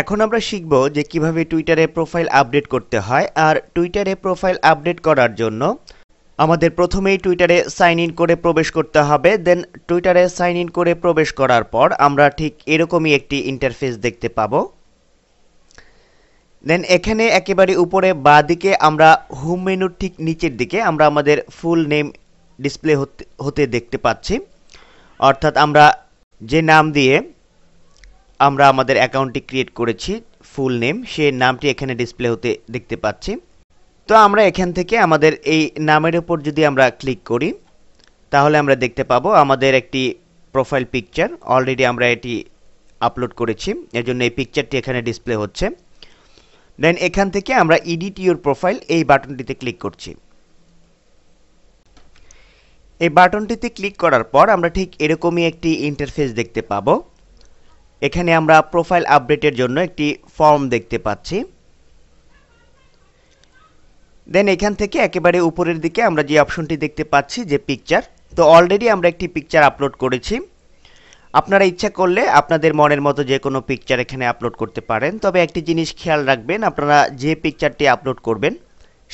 এখন আমরা শিখব যে কিভাবে টুইটারে প্রোফাইল আপডেট করতে হয় আর টুইটারে প্রোফাইল আপডেট করার জন্য আমাদের প্রথমেই টুইটারে সাইন ইন করে প্রবেশ করতে হবে দেন টুইটারে সাইন ইন করে প্রবেশ করার পর আমরা ঠিক এরকমই একটি ইন্টারফেস দেখতে পাব দেন এখানে একেবারে উপরে বা দিকে আমরা হোম মেনুর ঠিক নিচের দিকে আমরা আমাদের ফুল নেম ডিসপ্লে হতে দেখতে পাচ্ছি অর্থাৎ আমরা যে নাম দিয়ে আমরা আমাদের অ্যাকাউন্টটি ক্রিয়েট করেছি ফুল নেম সে নামটি এখানে ডিসপ্লে হতে দেখতে পাচ্ছি তো আমরা এখান থেকে আমাদের এই নামের উপর যদি আমরা ক্লিক করি তাহলে আমরা দেখতে পাবো আমাদের একটি প্রোফাইল পিকচার অলরেডি আমরা এটি আপলোড করেছি এর জন্য এই পিকচারটি এখানে ডিসপ্লে হচ্ছে দেন এখান থেকে আমরা ইডিট e ইউর প্রোফাইল এই বাটনটিতে ক্লিক করছি এই বাটনটিতে ক্লিক করার পর আমরা ঠিক এরকমই একটি ইন্টারফেস দেখতে পাবো এখানে আমরা প্রোফাইল আপডেটের জন্য একটি ফর্ম দেখতে পাচ্ছি দেন এখান থেকে একেবারে উপরের দিকে আমরা যে অপশনটি দেখতে পাচ্ছি যে পিকচার তো অলরেডি আমরা একটি পিকচার আপলোড করেছি আপনারা ইচ্ছা করলে আপনাদের মনের মতো যে কোনো পিকচার এখানে আপলোড করতে পারেন তবে একটি জিনিস খেয়াল রাখবেন আপনারা যে পিকচারটি আপলোড করবেন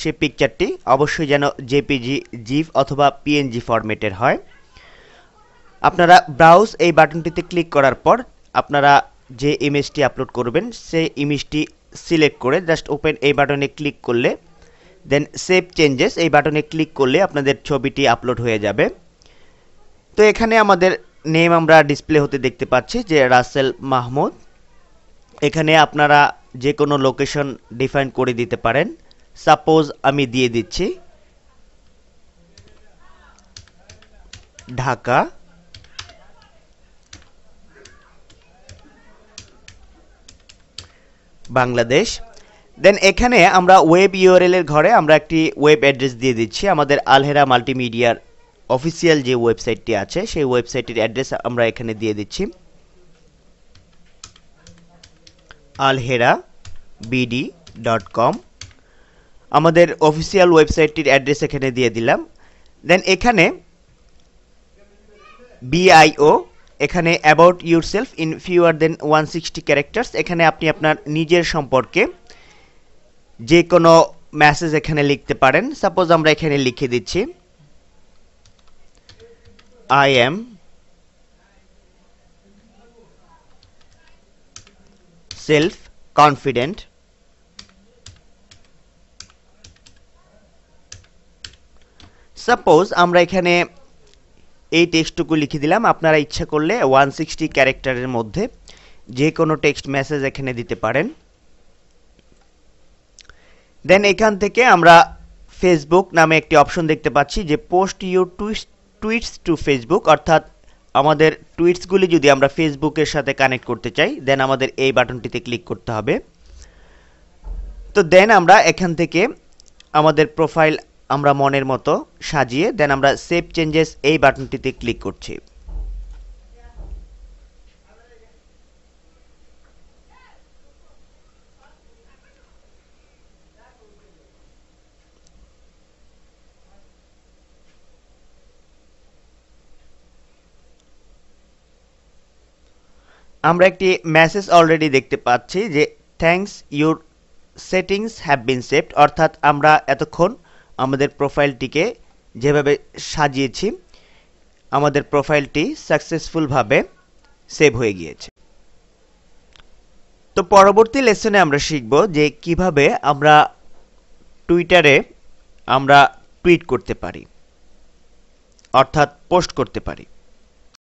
সে পিকচারটি অবশ্যই যেন জেপিজি জিফ অথবা পিএনজি ফরম্যাটের হয় আপনারা ব্রাউজ এই বাটনটিতে ক্লিক করার পর আপনারা যে ইমেজটি আপলোড করবেন সেই ইমেজটি সিলেক্ট করে জাস্ট ওপেন এই বাটনে ক্লিক করলে দেন সেভ চেঞ্জেস এই বাটনে ক্লিক করলে আপনাদের ছবিটি আপলোড হয়ে যাবে তো এখানে আমাদের নেম আমরা ডিসপ্লে হতে দেখতে পাচ্ছি যে রাসেল মাহমুদ এখানে আপনারা যে কোনো লোকেশন ডিফাইন করে দিতে পারেন সাপোজ আমি দিয়ে দিচ্ছি ঢাকা বাংলাদেশ দেন এখানে আমরা ওয়েব ইউআরএলের ঘরে আমরা একটি ওয়েব অ্যাড্রেস দিয়ে দিচ্ছি আমাদের আলহেরা মাল্টিমিডিয়ার অফিসিয়াল যে ওয়েবসাইটটি আছে সেই ওয়েবসাইটের অ্যাড্রেস আমরা এখানে দিয়ে দিচ্ছি আলহেরা বিডি ডট কম আমাদের অফিসিয়াল ওয়েবসাইটটির অ্যাড্রেস এখানে দিয়ে দিলাম দেন এখানে বিআইও এখানে about yourself in fewer than one sixty characters এখানে আপনি আপনার নিজের সম্পর্কে যে কোনো মেসেজ এখানে লিখতে পারেন সাপোজ আমরা এখানে লিখে দিচ্ছি I am self confident suppose আমরা এখানে এই টেক্সটুকু লিখে দিলাম আপনারা ইচ্ছা করলে ওয়ান সিক্সটি ক্যারেক্টারের মধ্যে যে কোনো টেক্সট মেসেজ এখানে দিতে পারেন দেন এখান থেকে আমরা ফেসবুক নামে একটি অপশন দেখতে পাচ্ছি যে post your tweets tweets to Facebook অর্থাৎ আমাদের টুইটসগুলি যদি আমরা ফেসবুকের সাথে কানেক্ট করতে চাই দেন আমাদের এই বাটনটিতে ক্লিক করতে হবে তো দেন আমরা এখান থেকে আমাদের প্রোফাইল আমরা মনের মতো সাজিয়ে দেন আমরা সেভ চেঞ্জেস এই বাটনটিতে ক্লিক করছি আমরা একটি মেসেজ অলরেডি দেখতে পাচ্ছি যে thanks your settings have been saved অর্থাৎ আমরা এতক্ষণ আমাদের প্রোফাইলটিকে যেভাবে সাজিয়েছি আমাদের প্রোফাইলটি সাকসেসফুলভাবে সেভ হয়ে গিয়েছে তো পরবর্তী লেসনে আমরা শিখব যে কিভাবে আমরা টুইটারে আমরা টুইট করতে পারি অর্থাৎ পোস্ট করতে পারি